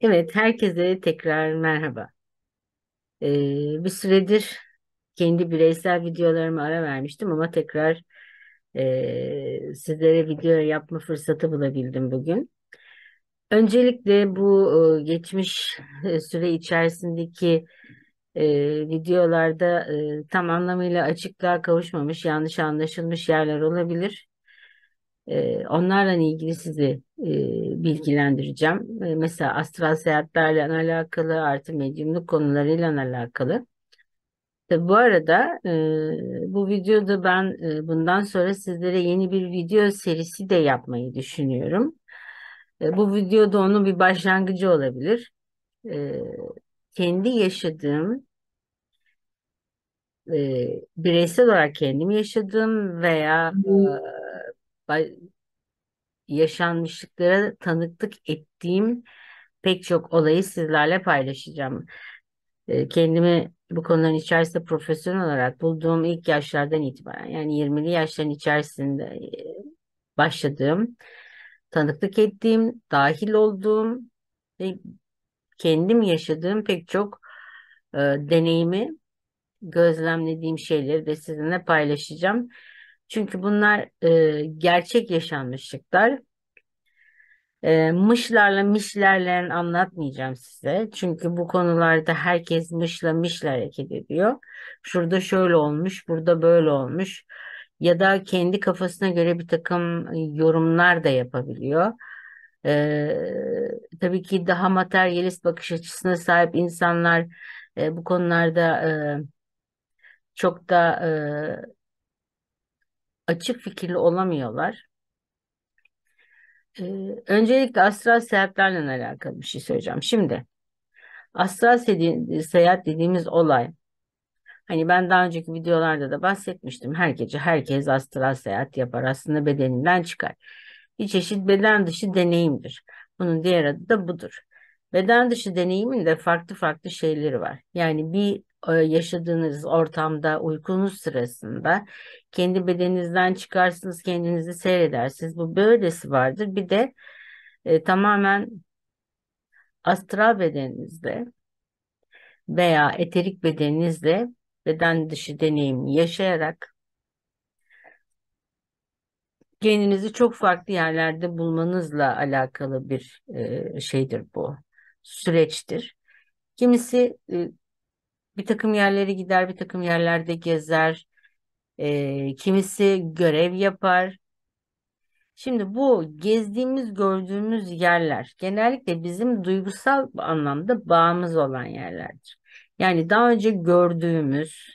Evet, herkese tekrar merhaba. Ee, bir süredir kendi bireysel videolarımı ara vermiştim ama tekrar e, sizlere video yapma fırsatı bulabildim bugün. Öncelikle bu e, geçmiş e, süre içerisindeki e, videolarda e, tam anlamıyla açıklığa kavuşmamış, yanlış anlaşılmış yerler olabilir. Ee, onlarla ilgili sizi e, bilgilendireceğim. E, mesela astral seyahatlerle alakalı, artı medyumluk konularıyla alakalı. Tabii bu arada e, bu videoda ben e, bundan sonra sizlere yeni bir video serisi de yapmayı düşünüyorum. E, bu videoda onun bir başlangıcı olabilir. E, kendi yaşadığım e, bireysel olarak kendim yaşadığım veya e, yaşanmışlıklara tanıklık ettiğim pek çok olayı sizlerle paylaşacağım. Ee, kendimi bu konuların içerisinde profesyonel olarak bulduğum ilk yaşlardan itibaren yani 20'li yaşların içerisinde e, başladığım, tanıklık ettiğim, dahil olduğum ve kendim yaşadığım pek çok e, deneyimi gözlemlediğim şeyleri de sizinle paylaşacağım. Çünkü bunlar e, gerçek yaşanmışlıklar. E, mışlarla mişlerle anlatmayacağım size. Çünkü bu konularda herkes mışla mişle hareket ediyor. Şurada şöyle olmuş, burada böyle olmuş. Ya da kendi kafasına göre bir takım yorumlar da yapabiliyor. E, tabii ki daha materyalist bakış açısına sahip insanlar e, bu konularda e, çok da e, açık fikirli olamıyorlar. Ee, öncelikle astral seyahatlerle alakalı bir şey söyleyeceğim. Şimdi astral seyahat dediğimiz olay hani ben daha önceki videolarda da bahsetmiştim. Her gece herkes astral seyahat yapar. Aslında bedeninden çıkar. Bir çeşit beden dışı deneyimdir. Bunun diğer adı da budur. Beden dışı deneyimin de farklı farklı şeyleri var. Yani bir e, yaşadığınız ortamda uykunuz sırasında kendi bedeninizden çıkarsınız kendinizi seyredersiniz bu böylesi vardır bir de e, tamamen astral bedeninizde veya eterik bedeninizle beden dışı deneyim yaşayarak kendinizi çok farklı yerlerde bulmanızla alakalı bir e, şeydir bu süreçtir. Kimisi e, bir takım yerlere gider, bir takım yerlerde gezer. E, kimisi görev yapar. Şimdi bu gezdiğimiz, gördüğümüz yerler genellikle bizim duygusal anlamda bağımız olan yerlerdir. Yani daha önce gördüğümüz,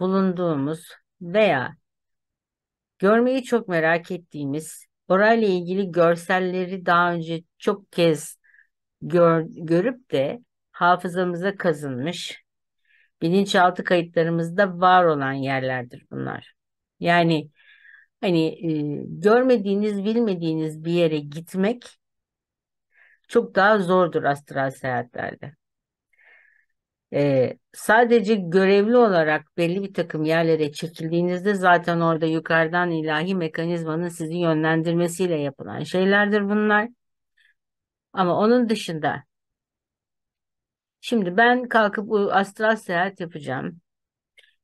bulunduğumuz veya görmeyi çok merak ettiğimiz, orayla ilgili görselleri daha önce çok kez gör, görüp de hafızamıza kazınmış bilinçaltı kayıtlarımızda var olan yerlerdir bunlar. Yani hani e, görmediğiniz, bilmediğiniz bir yere gitmek çok daha zordur astral seyahatlerde. E, sadece görevli olarak belli bir takım yerlere çekildiğinizde zaten orada yukarıdan ilahi mekanizmanın sizi yönlendirmesiyle yapılan şeylerdir bunlar. Ama onun dışında Şimdi ben kalkıp astral seyahat yapacağım.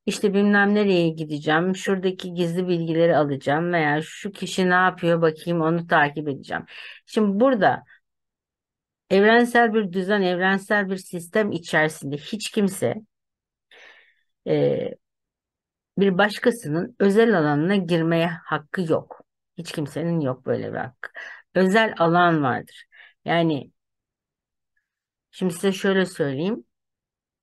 İşte bilmem nereye gideceğim. Şuradaki gizli bilgileri alacağım veya şu kişi ne yapıyor bakayım onu takip edeceğim. Şimdi burada evrensel bir düzen, evrensel bir sistem içerisinde hiç kimse e, bir başkasının özel alanına girmeye hakkı yok. Hiç kimsenin yok böyle bir hakkı. Özel alan vardır. Yani Şimdi size şöyle söyleyeyim.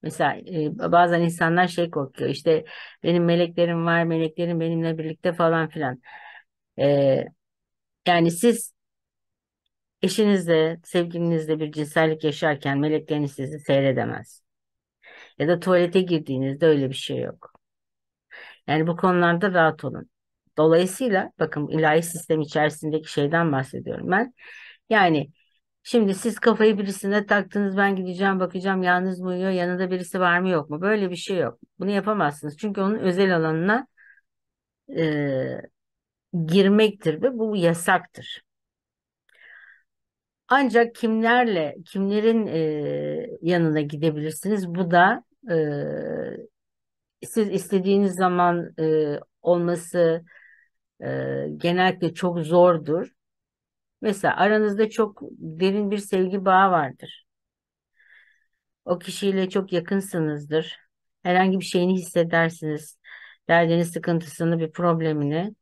Mesela e, bazen insanlar şey korkuyor. İşte benim meleklerim var, meleklerim benimle birlikte falan filan. E, yani siz eşinizle, sevgilinizle bir cinsellik yaşarken melekleriniz sizi seyredemez. Ya da tuvalete girdiğinizde öyle bir şey yok. Yani bu konularda rahat olun. Dolayısıyla bakın ilahi sistem içerisindeki şeyden bahsediyorum ben. Yani Şimdi siz kafayı birisine taktınız ben gideceğim bakacağım yalnız mı uyuyor yanında birisi var mı yok mu böyle bir şey yok. Bunu yapamazsınız çünkü onun özel alanına e, girmektir ve bu yasaktır. Ancak kimlerle kimlerin e, yanına gidebilirsiniz bu da e, siz istediğiniz zaman e, olması e, genellikle çok zordur Mesela aranızda çok derin bir sevgi bağı vardır. O kişiyle çok yakınsınızdır. Herhangi bir şeyini hissedersiniz. Derdini, sıkıntısını, bir problemini.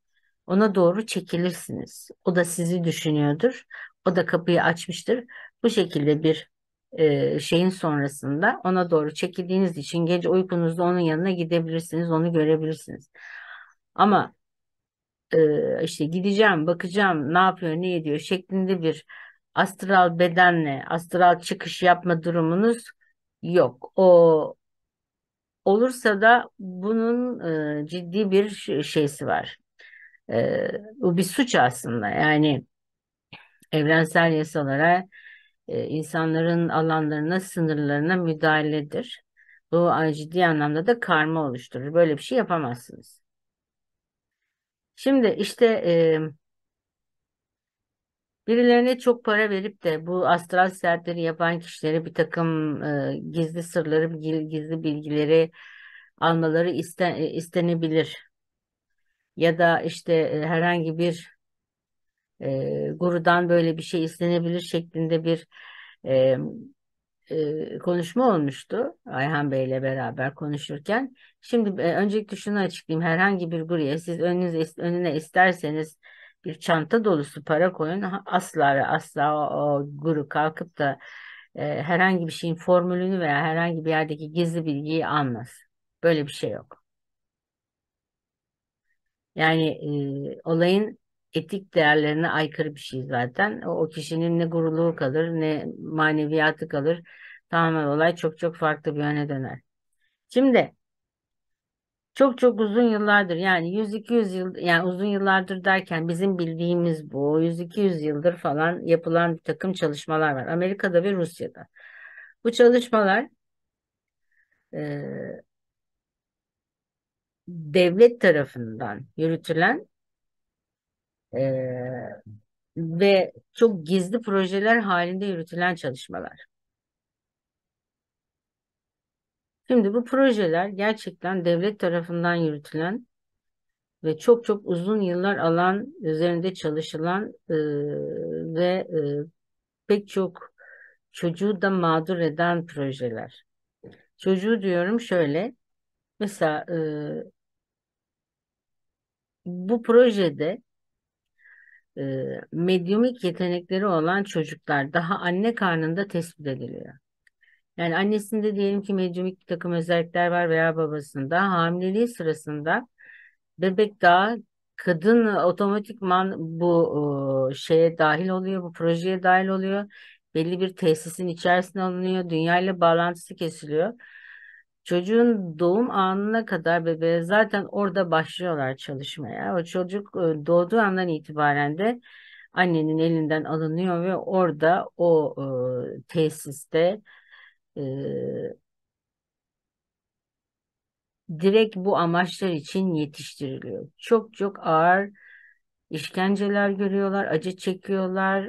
Ona doğru çekilirsiniz. O da sizi düşünüyordur. O da kapıyı açmıştır. Bu şekilde bir e, şeyin sonrasında ona doğru çekildiğiniz için gece uykunuzda onun yanına gidebilirsiniz. Onu görebilirsiniz. Ama e, işte gideceğim, bakacağım, ne yapıyor, ne ediyor şeklinde bir astral bedenle astral çıkış yapma durumunuz yok. O olursa da bunun e, ciddi bir şeysi var. E, bu bir suç aslında. Yani evrensel yasalara, insanların alanlarına, sınırlarına müdahaledir. Bu ciddi anlamda da karma oluşturur. Böyle bir şey yapamazsınız. Şimdi işte birilerine çok para verip de bu astral seyahatleri yapan kişileri bir takım gizli sırları, gizli bilgileri almaları isten, e, istenebilir. Ya da işte e, herhangi bir gurudan böyle bir şey istenebilir şeklinde bir konuşma olmuştu Ayhan Bey ile beraber konuşurken. Şimdi öncelikle şunu açıklayayım. Herhangi bir gurye siz önünüz, önüne isterseniz bir çanta dolusu para koyun. Asla ve asla o, o guru kalkıp da e, herhangi bir şeyin formülünü veya herhangi bir yerdeki gizli bilgiyi almaz. Böyle bir şey yok. Yani e, olayın etik değerlerine aykırı bir şey zaten. O, o kişinin ne gururluğu kalır ne maneviyatı kalır. Tamamen olay çok çok farklı bir yöne döner. Şimdi çok çok uzun yıllardır yani 100-200 yıl yani uzun yıllardır derken bizim bildiğimiz bu 100-200 yıldır falan yapılan bir takım çalışmalar var Amerika'da ve Rusya'da. Bu çalışmalar e, devlet tarafından yürütülen e, ve çok gizli projeler halinde yürütülen çalışmalar. Şimdi bu projeler gerçekten devlet tarafından yürütülen ve çok çok uzun yıllar alan, üzerinde çalışılan e, ve e, pek çok çocuğu da mağdur eden projeler. Çocuğu diyorum şöyle, mesela e, bu projede e, medyumik yetenekleri olan çocuklar daha anne karnında tespit ediliyor. Yani annesinde diyelim ki medyumik bir takım özellikler var veya babasında hamileliği sırasında bebek daha kadın otomatikman bu şeye dahil oluyor, bu projeye dahil oluyor. Belli bir tesisin içerisine alınıyor, dünyayla bağlantısı kesiliyor Çocuğun doğum anına kadar bebeğe zaten orada başlıyorlar çalışmaya. O çocuk e, doğduğu andan itibaren de annenin elinden alınıyor ve orada o e, tesiste e, direkt bu amaçlar için yetiştiriliyor. Çok çok ağır işkenceler görüyorlar, acı çekiyorlar,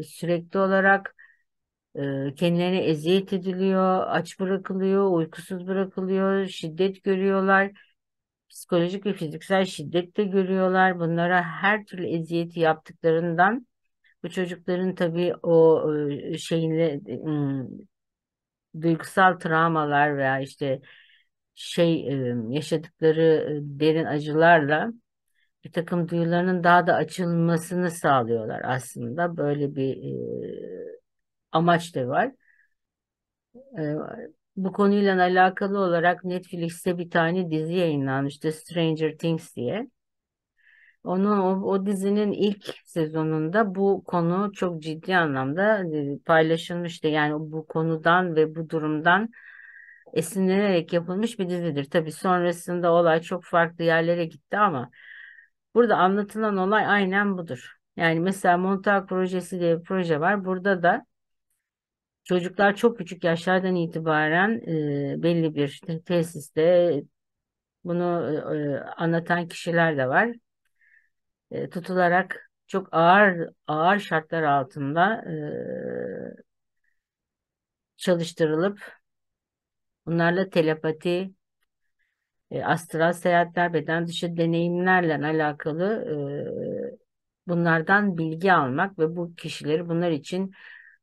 e, sürekli olarak e, kendilerine eziyet ediliyor, aç bırakılıyor, uykusuz bırakılıyor, şiddet görüyorlar. Psikolojik ve fiziksel şiddet de görüyorlar. Bunlara her türlü eziyeti yaptıklarından bu çocukların tabii o e, şeyinle duygusal travmalar veya işte şey yaşadıkları derin acılarla bir takım duyularının daha da açılmasını sağlıyorlar aslında. Böyle bir Amaç da var. Ee, bu konuyla alakalı olarak Netflix'te bir tane dizi yayınlanmıştı Stranger Things diye. Onun o, o dizinin ilk sezonunda bu konu çok ciddi anlamda e, paylaşılmıştı. Yani bu konudan ve bu durumdan esinlenerek yapılmış bir dizidir. Tabii sonrasında olay çok farklı yerlere gitti ama burada anlatılan olay aynen budur. Yani mesela Montauk projesi diye bir proje var. Burada da çocuklar çok küçük yaşlardan itibaren e, belli bir tesiste bunu e, e, anlatan kişiler de var. E, tutularak çok ağır ağır şartlar altında e, çalıştırılıp bunlarla telepati, e, astral seyahatler, beden dışı deneyimlerle alakalı e, bunlardan bilgi almak ve bu kişileri bunlar için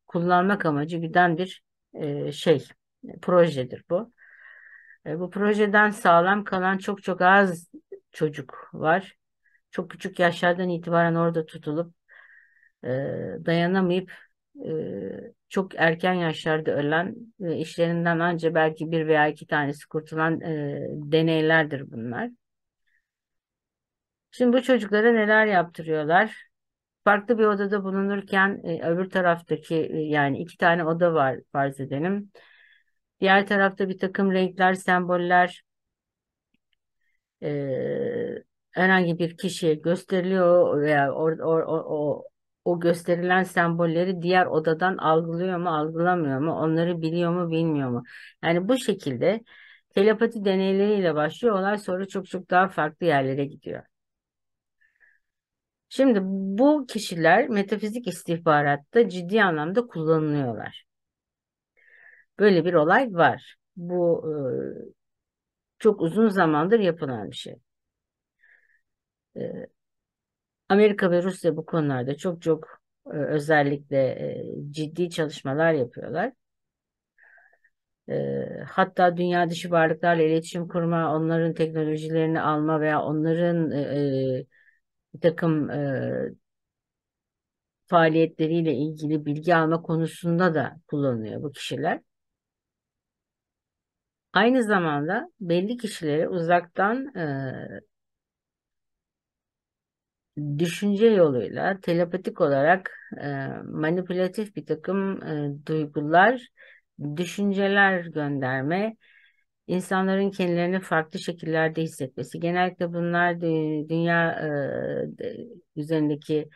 kullanmak amacı güden bir e, şey e, projedir bu. E, bu projeden sağlam kalan çok çok az çocuk var. Çok küçük yaşlardan itibaren orada tutulup e, dayanamayıp e, çok erken yaşlarda ölen ve işlerinden ancak belki bir veya iki tanesi kurtulan e, deneylerdir bunlar. Şimdi bu çocuklara neler yaptırıyorlar? farklı bir odada bulunurken e, öbür taraftaki e, yani iki tane oda var farz edelim. Diğer tarafta bir takım renkler, semboller e, herhangi bir kişiye gösteriliyor veya o, o, o, o gösterilen sembolleri diğer odadan algılıyor mu, algılamıyor mu, onları biliyor mu, bilmiyor mu? Yani bu şekilde telepati deneyleriyle başlıyor olay sonra çok çok daha farklı yerlere gidiyor. Şimdi bu kişiler metafizik istihbaratta ciddi anlamda kullanılıyorlar. Böyle bir olay var. Bu e, çok uzun zamandır yapılan bir şey. E, Amerika ve Rusya bu konularda çok çok e, özellikle ciddi çalışmalar yapıyorlar. hatta dünya dışı varlıklarla iletişim kurma, onların teknolojilerini alma veya onların e, bir takım e, faaliyetleriyle ilgili bilgi alma konusunda da kullanıyor bu kişiler. Aynı zamanda belli kişilere uzaktan e, düşünce yoluyla telepatik olarak e, manipülatif bir takım e, duygular, düşünceler gönderme İnsanların kendilerini farklı şekillerde hissetmesi. Genellikle bunlar dünya üzerindeki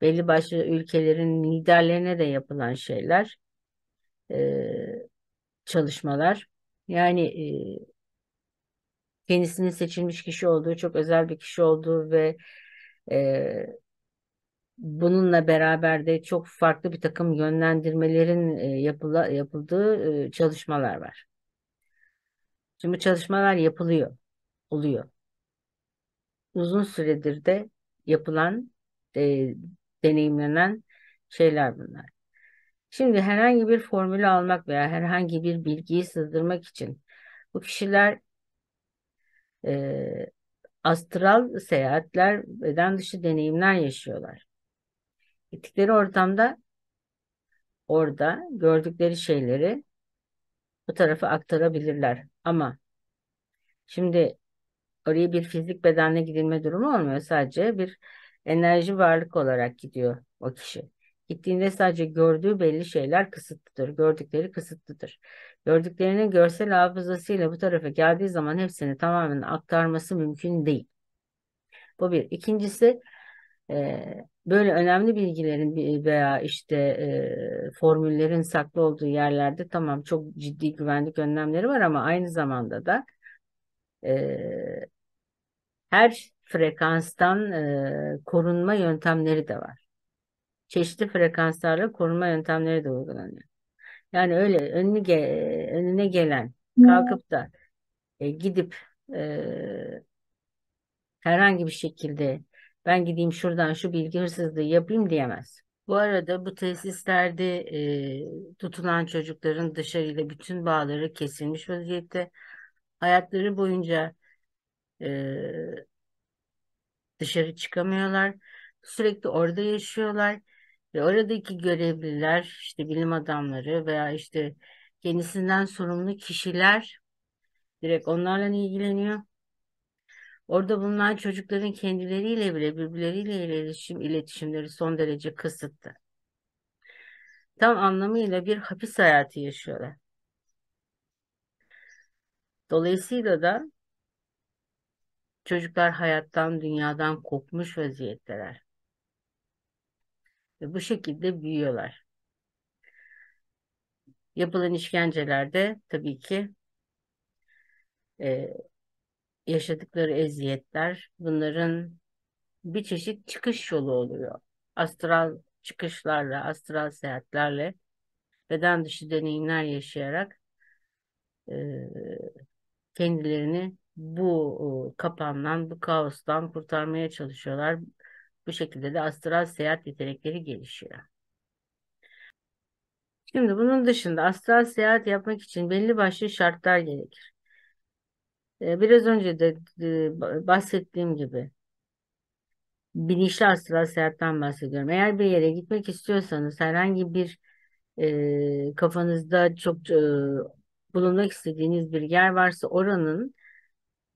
belli başlı ülkelerin liderlerine de yapılan şeyler, çalışmalar. Yani e, kendisinin seçilmiş kişi olduğu, çok özel bir kişi olduğu ve bununla beraber de çok farklı bir takım yönlendirmelerin yapıla, yapıldığı çalışmalar var. Şimdi çalışmalar yapılıyor, oluyor. Uzun süredir de yapılan, e, deneyimlenen şeyler bunlar. Şimdi herhangi bir formülü almak veya herhangi bir bilgiyi sızdırmak için bu kişiler e, astral seyahatler, beden dışı deneyimler yaşıyorlar. Gittikleri ortamda orada gördükleri şeyleri bu tarafa aktarabilirler. Ama şimdi oraya bir fizik bedenle gidilme durumu olmuyor. Sadece bir enerji varlık olarak gidiyor o kişi. Gittiğinde sadece gördüğü belli şeyler kısıtlıdır. Gördükleri kısıtlıdır. Gördüklerinin görsel hafızasıyla bu tarafa geldiği zaman hepsini tamamen aktarması mümkün değil. Bu bir. İkincisi böyle önemli bilgilerin veya işte e, formüllerin saklı olduğu yerlerde tamam çok ciddi güvenlik önlemleri var ama aynı zamanda da e, her frekanstan e, korunma yöntemleri de var. Çeşitli frekanslarla korunma yöntemleri de uygulanıyor. Yani öyle önüne, ge önüne gelen kalkıp da e, gidip e, herhangi bir şekilde ben gideyim şuradan şu bilgi hırsızlığı yapayım diyemez. Bu arada bu tesislerde e, tutulan çocukların dışarıyla bütün bağları kesilmiş vaziyette. Hayatları boyunca e, dışarı çıkamıyorlar. Sürekli orada yaşıyorlar ve oradaki görevliler işte bilim adamları veya işte kendisinden sorumlu kişiler direkt onlarla ilgileniyor. Orada bulunan çocukların kendileriyle bile birbirleriyle iletişim, iletişimleri son derece kısıtlı. Tam anlamıyla bir hapis hayatı yaşıyorlar. Dolayısıyla da çocuklar hayattan, dünyadan kopmuş vaziyetteler. Ve bu şekilde büyüyorlar. Yapılan işkencelerde tabii ki e, yaşadıkları eziyetler bunların bir çeşit çıkış yolu oluyor. Astral çıkışlarla, astral seyahatlerle beden dışı deneyimler yaşayarak e, kendilerini bu kapandan, bu kaostan kurtarmaya çalışıyorlar. Bu şekilde de astral seyahat yetenekleri gelişiyor. Şimdi bunun dışında astral seyahat yapmak için belli başlı şartlar gerekir. Ee, biraz önce de e, bahsettiğim gibi bilinçli astral seyahatten bahsediyorum. Eğer bir yere gitmek istiyorsanız herhangi bir e, kafanızda çok e, bulunmak istediğiniz bir yer varsa oranın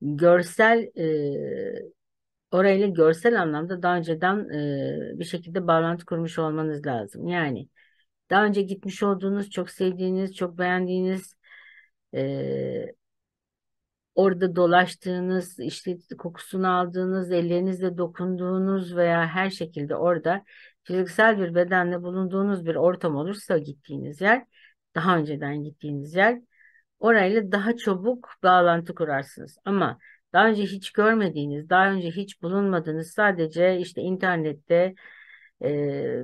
görsel e, orayla görsel anlamda daha önceden e, bir şekilde bağlantı kurmuş olmanız lazım. Yani daha önce gitmiş olduğunuz, çok sevdiğiniz, çok beğendiğiniz e, orada dolaştığınız, işte kokusunu aldığınız, ellerinizle dokunduğunuz veya her şekilde orada fiziksel bir bedenle bulunduğunuz bir ortam olursa gittiğiniz yer, daha önceden gittiğiniz yer, orayla daha çabuk bağlantı kurarsınız. Ama daha önce hiç görmediğiniz, daha önce hiç bulunmadığınız sadece işte internette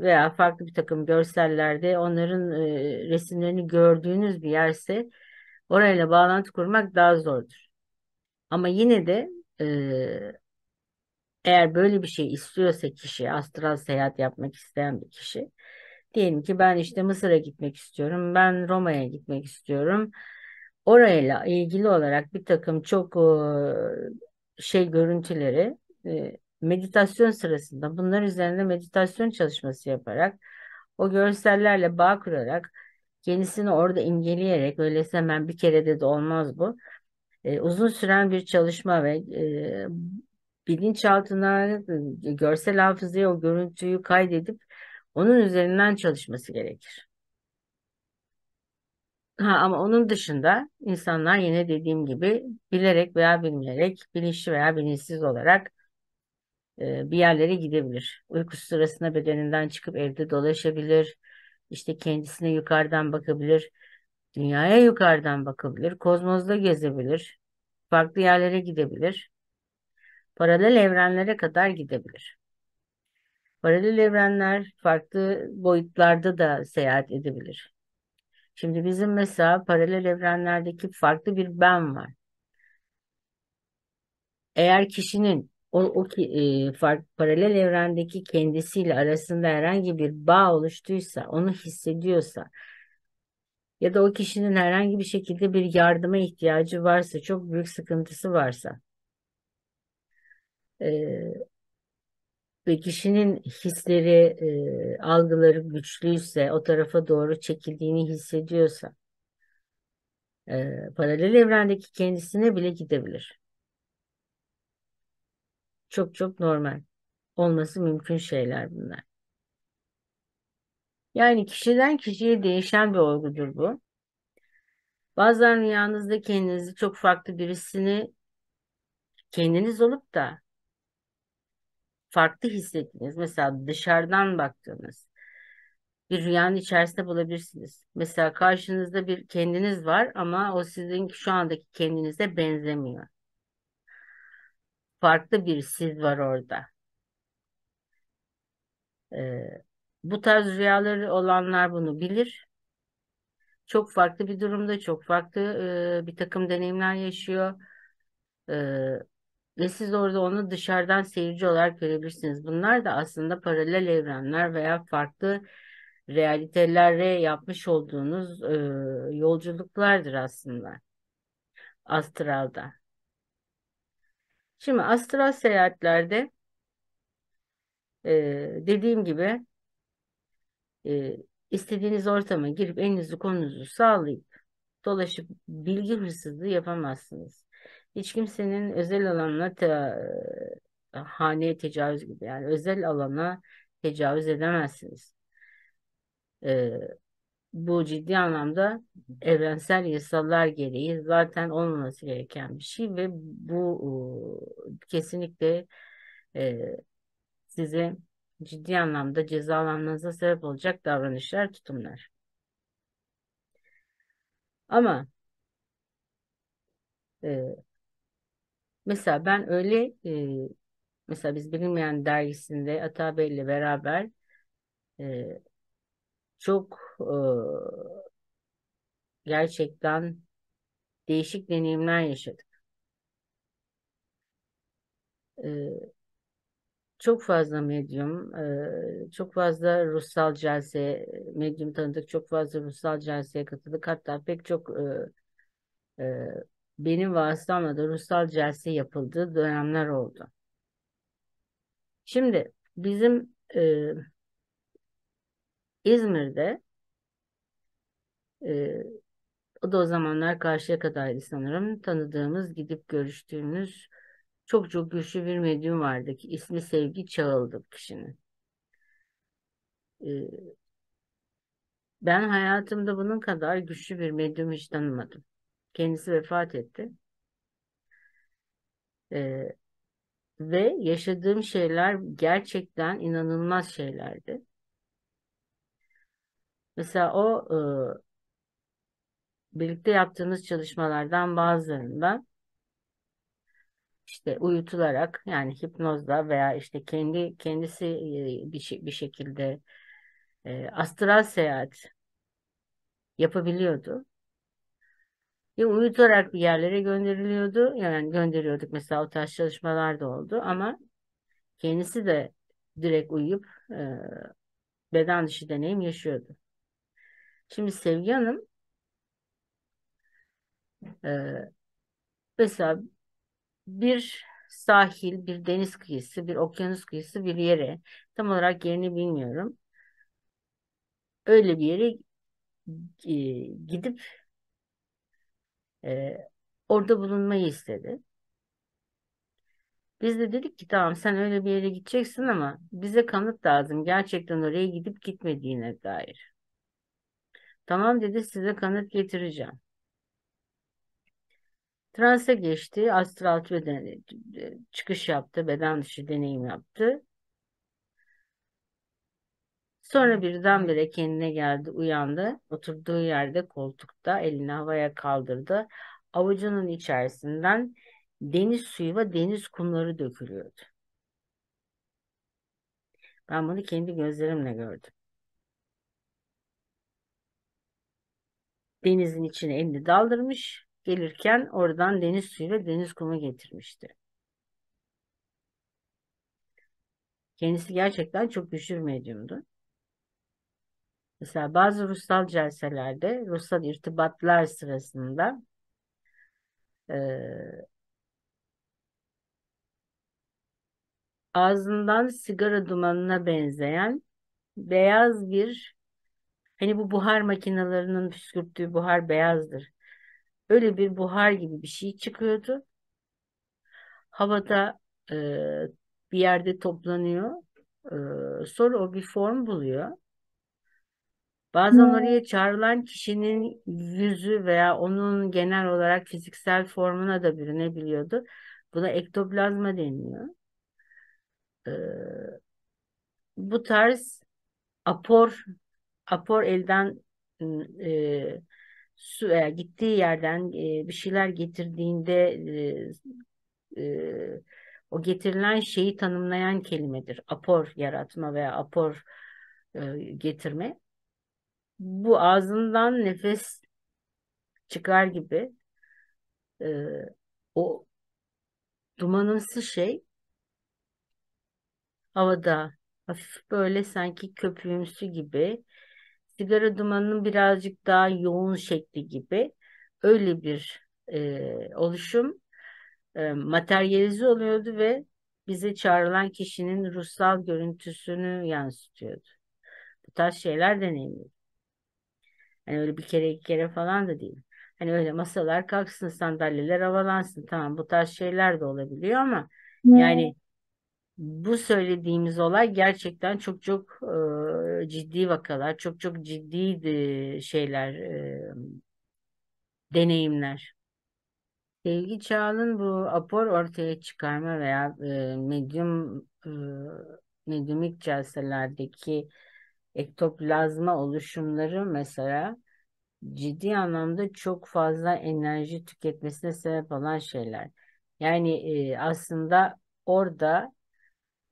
veya farklı bir takım görsellerde onların resimlerini gördüğünüz bir yerse orayla bağlantı kurmak daha zordur. Ama yine de e, eğer böyle bir şey istiyorsa kişi, astral seyahat yapmak isteyen bir kişi, diyelim ki ben işte Mısır'a gitmek istiyorum, ben Roma'ya gitmek istiyorum. Orayla ilgili olarak bir takım çok e, şey görüntüleri e, meditasyon sırasında bunlar üzerinde meditasyon çalışması yaparak o görsellerle bağ kurarak kendisini orada imgeleyerek öyleyse hemen bir kere de, de olmaz bu e, uzun süren bir çalışma ve e, bilinçaltına e, görsel hafızaya o görüntüyü kaydedip onun üzerinden çalışması gerekir. Ha, ama onun dışında insanlar yine dediğim gibi bilerek veya bilmeyerek, bilinçli veya bilinçsiz olarak e, bir yerlere gidebilir. Uykusu sırasında bedeninden çıkıp evde dolaşabilir, işte kendisine yukarıdan bakabilir. Dünyaya yukarıdan bakabilir, kozmozda gezebilir, farklı yerlere gidebilir, paralel evrenlere kadar gidebilir. Paralel evrenler farklı boyutlarda da seyahat edebilir. Şimdi bizim mesela paralel evrenlerdeki farklı bir ben var. Eğer kişinin o, o e, fark, paralel evrendeki kendisiyle arasında herhangi bir bağ oluştuysa, onu hissediyorsa ya da o kişinin herhangi bir şekilde bir yardıma ihtiyacı varsa, çok büyük sıkıntısı varsa e, ve kişinin hisleri, e, algıları güçlüyse, o tarafa doğru çekildiğini hissediyorsa e, paralel evrendeki kendisine bile gidebilir. Çok çok normal. Olması mümkün şeyler bunlar. Yani kişiden kişiye değişen bir olgudur bu. Bazen rüyanızda kendinizi çok farklı birisini kendiniz olup da farklı hissettiniz. Mesela dışarıdan baktığınız bir rüyanın içerisinde bulabilirsiniz. Mesela karşınızda bir kendiniz var ama o sizin şu andaki kendinize benzemiyor. Farklı bir siz var orada. Ee, bu tarz rüyaları olanlar bunu bilir. Çok farklı bir durumda, çok farklı e, bir takım deneyimler yaşıyor. E, ve siz orada onu dışarıdan seyirci olarak görebilirsiniz. Bunlar da aslında paralel evrenler veya farklı realitelere yapmış olduğunuz e, yolculuklardır aslında. Astralda. Şimdi astral seyahatlerde e, dediğim gibi e, istediğiniz ortama girip elinizi konunuzu sağlayıp dolaşıp bilgi hırsızlığı yapamazsınız. Hiç kimsenin özel alanına te, e, haneye tecavüz gibi yani özel alana tecavüz edemezsiniz. E, bu ciddi anlamda evrensel yasalar gereği zaten olmaması gereken bir şey ve bu e, kesinlikle e, size ciddi anlamda cezalanmanıza sebep olacak davranışlar, tutumlar. Ama e, mesela ben öyle e, mesela biz bilinmeyen dergisinde Atabey ile beraber e, çok e, gerçekten değişik deneyimler yaşadık. E, çok fazla medyum, çok fazla ruhsal celse, medyum tanıdık çok fazla ruhsal celseye katıldık. Hatta pek çok benim vasıtamla da ruhsal celse yapıldığı dönemler oldu. Şimdi bizim İzmir'de o da o zamanlar karşıya kadardı sanırım tanıdığımız, gidip görüştüğümüz çok çok güçlü bir medyum vardı ki ismi Sevgi Çağıl'dı kişinin. Ee, ben hayatımda bunun kadar güçlü bir medyum hiç tanımadım. Kendisi vefat etti. Ee, ve yaşadığım şeyler gerçekten inanılmaz şeylerdi. Mesela o e, birlikte yaptığımız çalışmalardan bazılarında işte uyutularak yani hipnozla veya işte kendi kendisi bir, bir şekilde e, astral seyahat yapabiliyordu. Ya uyutularak bir yerlere gönderiliyordu. Yani gönderiyorduk mesela o tarz çalışmalar da oldu ama kendisi de direkt uyuyup e, beden dışı deneyim yaşıyordu. Şimdi Sevgi Hanım e, mesela bir sahil, bir deniz kıyısı, bir okyanus kıyısı bir yere. Tam olarak yerini bilmiyorum. Öyle bir yere e, gidip e, orada bulunmayı istedi. Biz de dedik ki tamam sen öyle bir yere gideceksin ama bize kanıt lazım gerçekten oraya gidip gitmediğine dair. Tamam dedi size kanıt getireceğim. Transa geçti, astral beden e, e, çıkış yaptı, beden dışı deneyim yaptı. Sonra birdenbire kendine geldi, uyandı. Oturduğu yerde koltukta elini havaya kaldırdı. Avucunun içerisinden deniz suyu ve deniz kumları dökülüyordu. Ben bunu kendi gözlerimle gördüm. Denizin içine elini daldırmış gelirken oradan deniz suyu ve deniz kumu getirmişti. Kendisi gerçekten çok güçlü bir medyumdu. Mesela bazı ruhsal celselerde ruhsal irtibatlar sırasında e, ağzından sigara dumanına benzeyen beyaz bir hani bu buhar makinelerinin püskürttüğü buhar beyazdır. Öyle bir buhar gibi bir şey çıkıyordu. Havada e, bir yerde toplanıyor. E, sonra o bir form buluyor. Bazen oraya hmm. çağrılan kişinin yüzü veya onun genel olarak fiziksel formuna da bürünebiliyordu. Buna ektoplazma deniliyor. Ee, bu tarz apor apor elden e, e, gittiği yerden e, bir şeyler getirdiğinde e, o getirilen şeyi tanımlayan kelimedir. Apor yaratma veya apor getirme. Bu ağzından nefes çıkar gibi o dumanımsı şey havada hafif böyle sanki köpüğümsü gibi sigara dumanının birazcık daha yoğun şekli gibi öyle bir e, oluşum e, materyalize oluyordu ve bize çağrılan kişinin ruhsal görüntüsünü yansıtıyordu. Bu tarz şeyler deneyimledim. Hani öyle bir kere iki kere falan da değil. Hani öyle masalar kalksın, sandalyeler havalansın. Tamam bu tarz şeyler de olabiliyor ama hmm. yani bu söylediğimiz olay gerçekten çok çok e, ciddi vakalar, çok çok ciddi şeyler, e, deneyimler. Sevgi çağının bu apor ortaya çıkarma veya e, medyum e, medyumik celselerdeki ektoplazma oluşumları mesela ciddi anlamda çok fazla enerji tüketmesine sebep olan şeyler. Yani e, aslında orada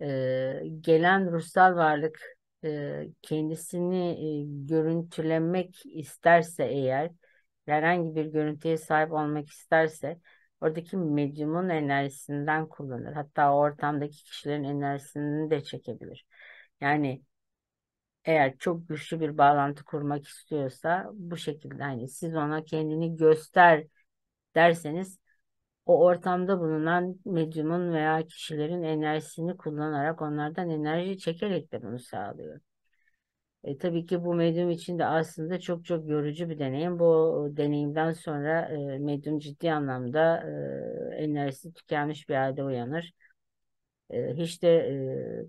e, gelen ruhsal varlık e, kendisini e, görüntülemek isterse eğer herhangi bir görüntüye sahip olmak isterse oradaki medyumun enerjisinden kullanır. Hatta ortamdaki kişilerin enerjisini de çekebilir. Yani eğer çok güçlü bir bağlantı kurmak istiyorsa bu şekilde hani siz ona kendini göster derseniz o ortamda bulunan medyumun veya kişilerin enerjisini kullanarak onlardan enerji çekerek de bunu sağlıyor. E, tabii ki bu medyum için de aslında çok çok yorucu bir deneyim. Bu deneyimden sonra e, medyum ciddi anlamda e, enerjisi tükenmiş bir halde uyanır. E, hiç de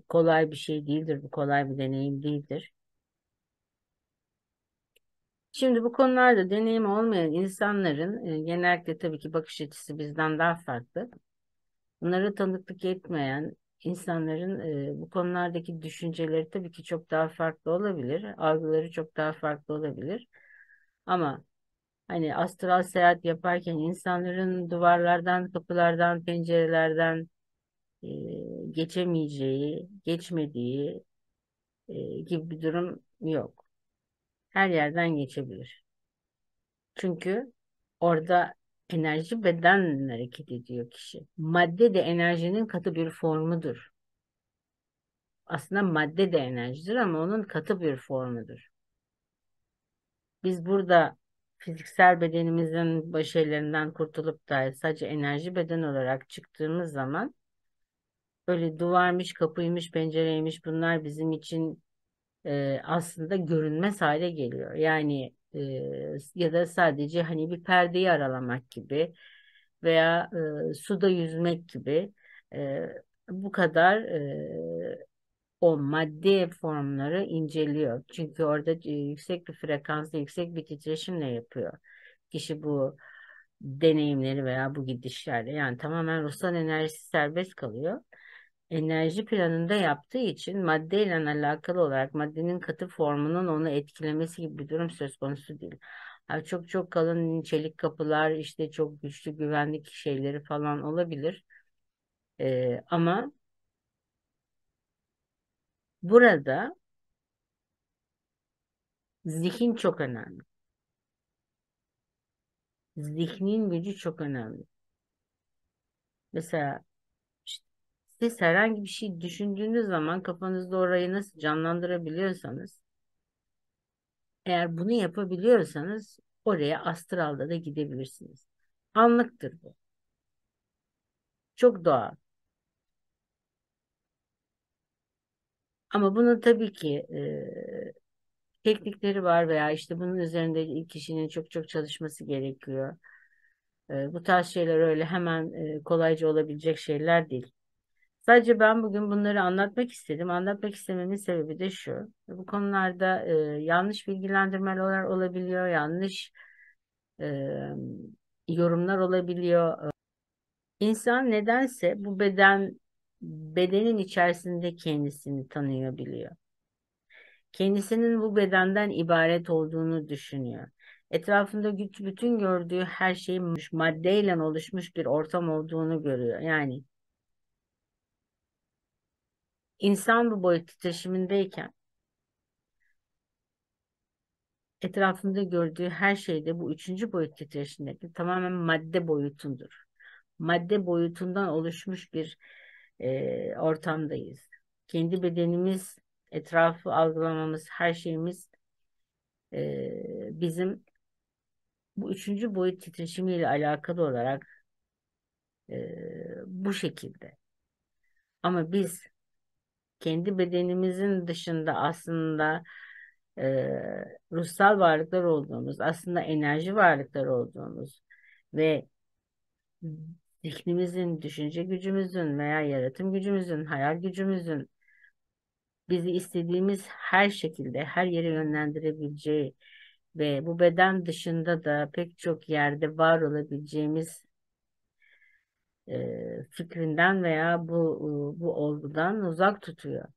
e, kolay bir şey değildir, bu kolay bir deneyim değildir. Şimdi bu konularda deneyim olmayan insanların e, genellikle tabii ki bakış açısı bizden daha farklı. Bunlara tanıklık etmeyen insanların e, bu konulardaki düşünceleri tabii ki çok daha farklı olabilir. Algıları çok daha farklı olabilir. Ama hani astral seyahat yaparken insanların duvarlardan, kapılardan, pencerelerden e, geçemeyeceği, geçmediği gibi bir durum yok her yerden geçebilir. Çünkü orada enerji bedenle hareket ediyor kişi. Madde de enerjinin katı bir formudur. Aslında madde de enerjidir ama onun katı bir formudur. Biz burada fiziksel bedenimizin başarılarından kurtulup da sadece enerji beden olarak çıktığımız zaman öyle duvarmış, kapıymış, pencereymiş bunlar bizim için e, aslında görünmez hale geliyor. Yani e, ya da sadece hani bir perdeyi aralamak gibi veya e, suda yüzmek gibi e, bu kadar e, o madde formları inceliyor. Çünkü orada yüksek bir frekansla, yüksek bir titreşimle yapıyor. Kişi bu deneyimleri veya bu gidişlerle yani tamamen ruhsal enerjisi serbest kalıyor enerji planında yaptığı için maddeyle alakalı olarak maddenin katı formunun onu etkilemesi gibi bir durum söz konusu değil. Yani çok çok kalın çelik kapılar işte çok güçlü güvenlik şeyleri falan olabilir. Ee, ama burada zihin çok önemli. Zihnin gücü çok önemli. Mesela siz herhangi bir şey düşündüğünüz zaman kafanızda orayı nasıl canlandırabiliyorsanız eğer bunu yapabiliyorsanız oraya astralda da gidebilirsiniz. Anlıktır bu. Çok doğal. Ama bunun tabii ki e, teknikleri var veya işte bunun üzerinde kişinin çok çok çalışması gerekiyor. E, bu tarz şeyler öyle hemen e, kolayca olabilecek şeyler değil. Sadece ben bugün bunları anlatmak istedim. Anlatmak istememin sebebi de şu. Bu konularda e, yanlış bilgilendirmeler olabiliyor, yanlış e, yorumlar olabiliyor. İnsan nedense bu beden bedenin içerisinde kendisini tanıyor biliyor. Kendisinin bu bedenden ibaret olduğunu düşünüyor. Etrafında bütün gördüğü her şeyin maddeyle oluşmuş bir ortam olduğunu görüyor. Yani insan bu boyut titreşimindeyken etrafında gördüğü her şeyde bu üçüncü boyut titreşimindeki tamamen madde boyutundur. Madde boyutundan oluşmuş bir e, ortamdayız. Kendi bedenimiz, etrafı algılamamız, her şeyimiz e, bizim bu üçüncü boyut titreşimiyle alakalı olarak e, bu şekilde. Ama biz kendi bedenimizin dışında aslında e, ruhsal varlıklar olduğumuz, aslında enerji varlıklar olduğumuz ve zihnimizin, düşünce gücümüzün veya yaratım gücümüzün, hayal gücümüzün bizi istediğimiz her şekilde, her yere yönlendirebileceği ve bu beden dışında da pek çok yerde var olabileceğimiz e, fikrinden veya bu e, bu olgudan uzak tutuyor.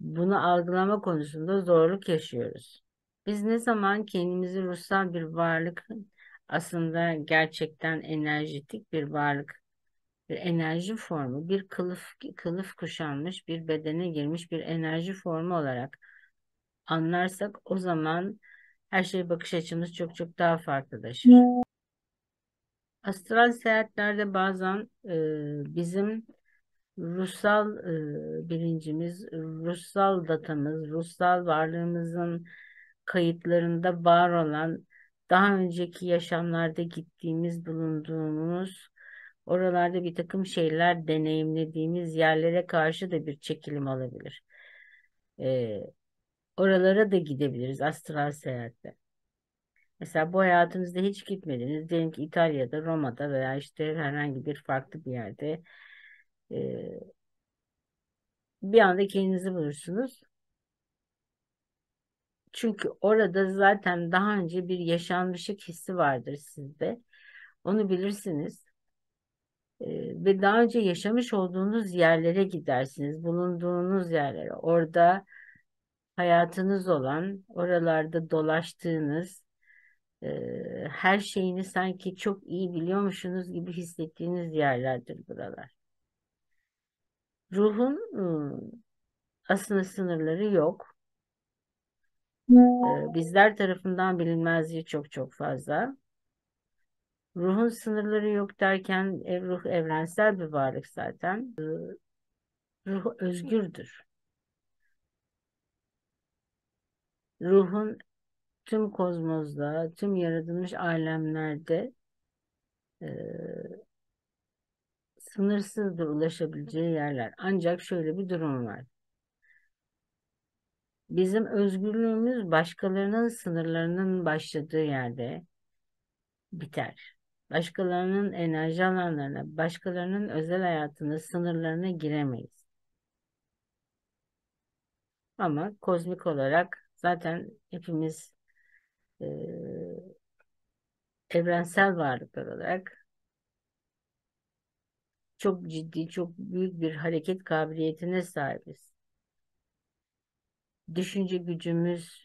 Bunu algılama konusunda zorluk yaşıyoruz. Biz ne zaman kendimizi ruhsal bir varlık aslında gerçekten enerjetik bir varlık, bir enerji formu, bir kılıf kılıf kuşanmış bir bedene girmiş bir enerji formu olarak anlarsak o zaman her şey bakış açımız çok çok daha farklılaşır. Astral seyahatlerde bazen e, bizim ruhsal e, bilincimiz, ruhsal datamız, ruhsal varlığımızın kayıtlarında var olan daha önceki yaşamlarda gittiğimiz, bulunduğumuz oralarda bir takım şeyler deneyimlediğimiz yerlere karşı da bir çekilim alabilir. E, oralara da gidebiliriz astral seyahatte. Mesela bu hayatınızda hiç gitmediniz. Diyelim ki İtalya'da, Roma'da veya işte herhangi bir farklı bir yerde e, bir anda kendinizi bulursunuz. Çünkü orada zaten daha önce bir yaşanmışlık hissi vardır sizde. Onu bilirsiniz. E, ve daha önce yaşamış olduğunuz yerlere gidersiniz. Bulunduğunuz yerlere. Orada hayatınız olan, oralarda dolaştığınız, her şeyini sanki çok iyi biliyormuşsunuz gibi hissettiğiniz yerlerdir buralar. Ruhun aslında sınırları yok. bizler tarafından bilinmezliği çok çok fazla. Ruhun sınırları yok derken e, ruh evrensel bir varlık zaten. ruh özgürdür. Ruhun tüm kozmozda, tüm yaratılmış alemlerde e, sınırsızdır ulaşabileceği yerler. Ancak şöyle bir durum var. Bizim özgürlüğümüz başkalarının sınırlarının başladığı yerde biter. Başkalarının enerji alanlarına, başkalarının özel hayatına, sınırlarına giremeyiz. Ama kozmik olarak zaten hepimiz e, evrensel varlıklar olarak çok ciddi, çok büyük bir hareket kabiliyetine sahibiz. Düşünce gücümüz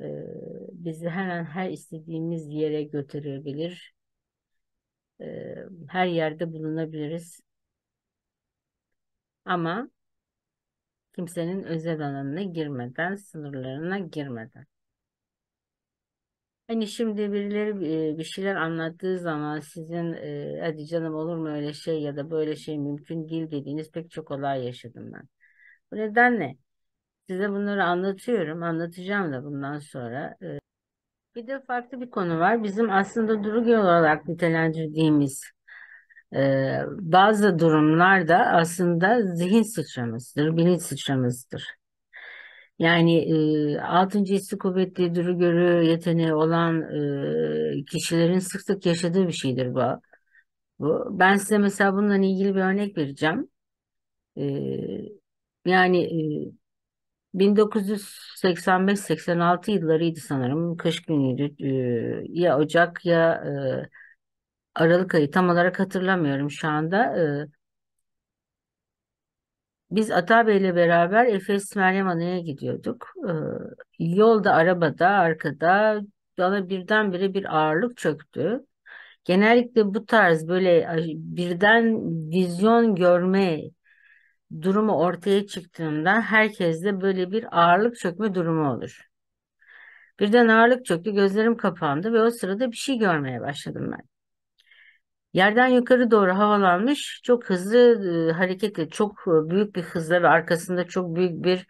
e, bizi hemen her istediğimiz yere götürebilir. E, her yerde bulunabiliriz. Ama kimsenin özel alanına girmeden, sınırlarına girmeden. Hani şimdi birileri bir şeyler anlattığı zaman sizin hadi canım olur mu öyle şey ya da böyle şey mümkün değil dediğiniz pek çok olay yaşadım ben. Bu nedenle size bunları anlatıyorum, anlatacağım da bundan sonra. bir de farklı bir konu var. Bizim aslında durugi olarak nitelendirdiğimiz bazı durumlar da aslında zihin sıçramasıdır, bilinç sıçramasıdır. Yani e, 6. hissi kuvvetli, duru görü yeteneği olan e, kişilerin sık sık yaşadığı bir şeydir bu. bu. Ben size mesela bununla ilgili bir örnek vereceğim. E, yani e, 1985-86 yıllarıydı sanırım. Kış günüydü. E, ya Ocak ya e, Aralık ayı tam olarak hatırlamıyorum şu anda. E, biz Atabey ile beraber Efes Meryem Ana'ya gidiyorduk. Ee, yolda arabada arkada bana birdenbire bir ağırlık çöktü. Genellikle bu tarz böyle birden vizyon görme durumu ortaya çıktığında herkeste böyle bir ağırlık çökme durumu olur. Birden ağırlık çöktü, gözlerim kapandı ve o sırada bir şey görmeye başladım ben. Yerden yukarı doğru havalanmış, çok hızlı e, hareketle, çok büyük bir hızla ve arkasında çok büyük bir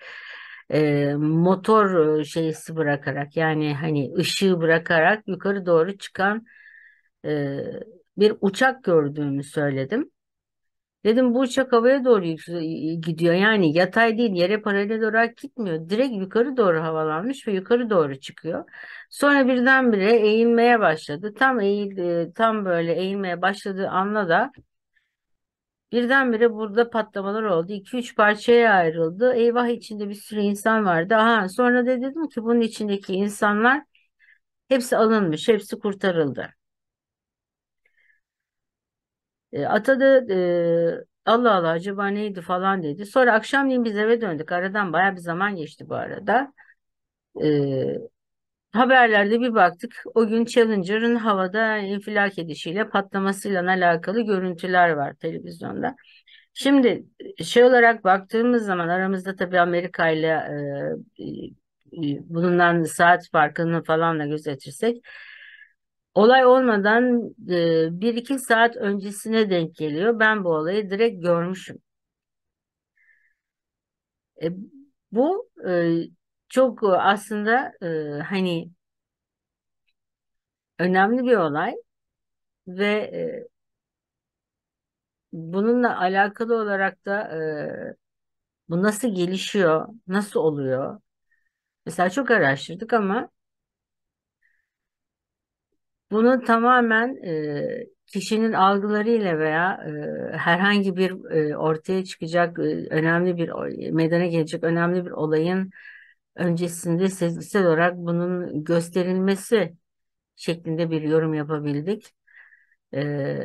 e, motor e, şeysi bırakarak yani hani ışığı bırakarak yukarı doğru çıkan e, bir uçak gördüğümü söyledim. Dedim bu uçak havaya doğru gidiyor. Yani yatay değil yere paralel olarak gitmiyor. Direkt yukarı doğru havalanmış ve yukarı doğru çıkıyor. Sonra birdenbire eğilmeye başladı. Tam eğil e, tam böyle eğilmeye başladığı anla da birdenbire burada patlamalar oldu. 2-3 parçaya ayrıldı. Eyvah içinde bir sürü insan vardı. Aha, sonra da dedim ki bunun içindeki insanlar hepsi alınmış, hepsi kurtarıldı. E, da e, Allah Allah acaba neydi falan dedi. Sonra akşamleyin biz eve döndük. Aradan baya bir zaman geçti bu arada. E, haberlerde bir baktık. O gün Challenger'ın havada infilak edişiyle patlamasıyla alakalı görüntüler var televizyonda. Şimdi şey olarak baktığımız zaman aramızda tabii Amerika ile e, bulunan saat farkını falanla gözetirsek Olay olmadan e, bir iki saat öncesine denk geliyor. Ben bu olayı direkt görmüşüm. E, bu e, çok aslında e, hani önemli bir olay ve e, bununla alakalı olarak da e, bu nasıl gelişiyor, nasıl oluyor? Mesela çok araştırdık ama bunu tamamen e, kişinin algılarıyla veya e, herhangi bir e, ortaya çıkacak e, önemli bir meydana gelecek önemli bir olayın öncesinde sezgisel olarak bunun gösterilmesi şeklinde bir yorum yapabildik. E,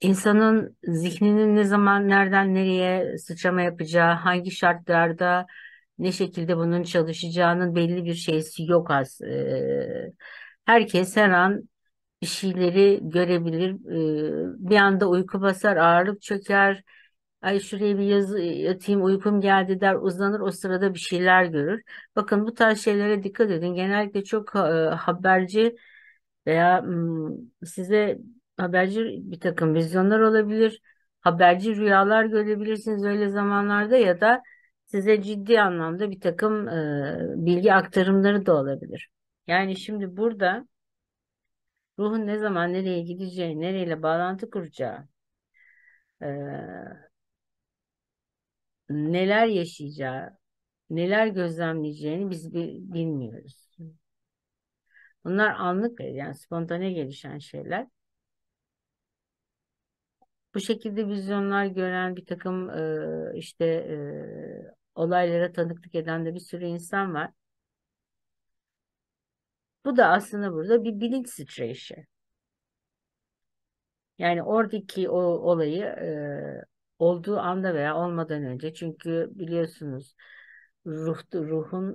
insanın zihninin ne zaman nereden nereye sıçrama yapacağı, hangi şartlarda ne şekilde bunun çalışacağının belli bir şeysi yok az. E, herkes her an bir şeyleri görebilir. Ee, bir anda uyku basar, ağırlık çöker. Ay şuraya bir yazı e, yatayım uykum geldi der uzanır o sırada bir şeyler görür. Bakın bu tarz şeylere dikkat edin. Genellikle çok e, haberci veya size haberci bir takım vizyonlar olabilir. Haberci rüyalar görebilirsiniz öyle zamanlarda ya da size ciddi anlamda bir takım e, bilgi aktarımları da olabilir. Yani şimdi burada ruhun ne zaman nereye gideceği, nereyle bağlantı kuracağı, e, neler yaşayacağı, neler gözlemleyeceğini biz bilmiyoruz. Bunlar anlık yani spontane gelişen şeyler. Bu şekilde vizyonlar gören bir takım e, işte e, olaylara tanıklık eden de bir sürü insan var. Bu da aslında burada bir bilinç titreşi. Yani oradaki o olayı e, olduğu anda veya olmadan önce çünkü biliyorsunuz ruh ruhun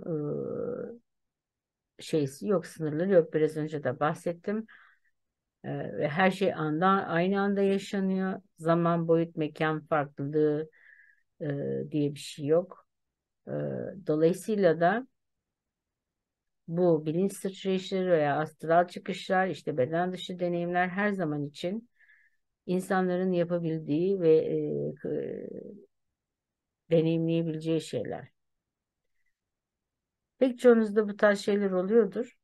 e, şeysi yok sınırları yok biraz önce de bahsettim e, ve her şey anda aynı anda yaşanıyor zaman boyut mekan farklılığı e, diye bir şey yok e, dolayısıyla da bu bilinç sıçrayışları veya astral çıkışlar, işte beden dışı deneyimler her zaman için insanların yapabildiği ve e, e, deneyimleyebileceği şeyler. Pek çoğunuzda bu tarz şeyler oluyordur.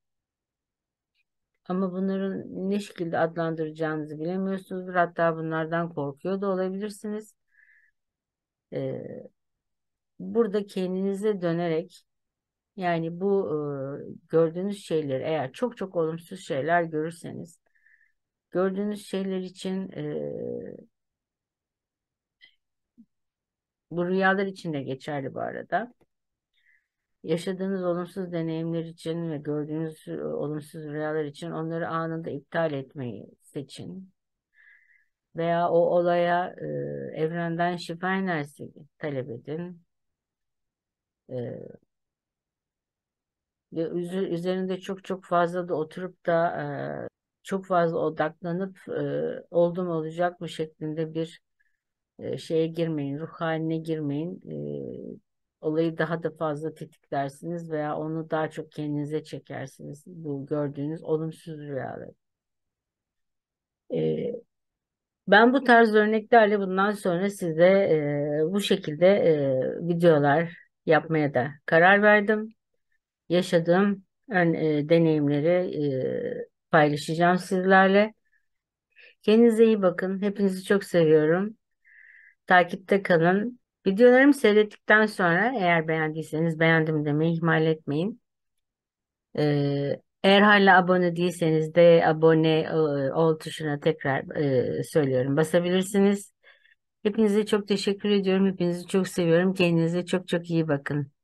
Ama bunların ne şekilde adlandıracağınızı bilemiyorsunuzdur. Hatta bunlardan korkuyor da olabilirsiniz. Ee, burada kendinize dönerek yani bu e, gördüğünüz şeyleri eğer çok çok olumsuz şeyler görürseniz gördüğünüz şeyler için e, bu rüyalar için de geçerli bu arada. Yaşadığınız olumsuz deneyimler için ve gördüğünüz olumsuz rüyalar için onları anında iptal etmeyi seçin. Veya o olaya e, evrenden şifa enerjisi talep edin. E, üzerinde çok çok fazla da oturup da e, çok fazla odaklanıp e, oldum olacak mı şeklinde bir e, şeye girmeyin, ruh haline girmeyin. olayı daha da fazla tetiklersiniz veya onu daha çok kendinize çekersiniz. Bu gördüğünüz olumsuz rüyalar. ben bu tarz örneklerle bundan sonra size bu şekilde videolar yapmaya da karar verdim yaşadığım e, deneyimleri e, paylaşacağım sizlerle. Kendinize iyi bakın. Hepinizi çok seviyorum. Takipte kalın. Videolarımı seyrettikten sonra eğer beğendiyseniz beğendim demeyi ihmal etmeyin. E, eğer hala abone değilseniz de abone ol tuşuna tekrar söylüyorum basabilirsiniz. Hepinize çok teşekkür ediyorum. Hepinizi çok seviyorum. Kendinize çok çok iyi bakın.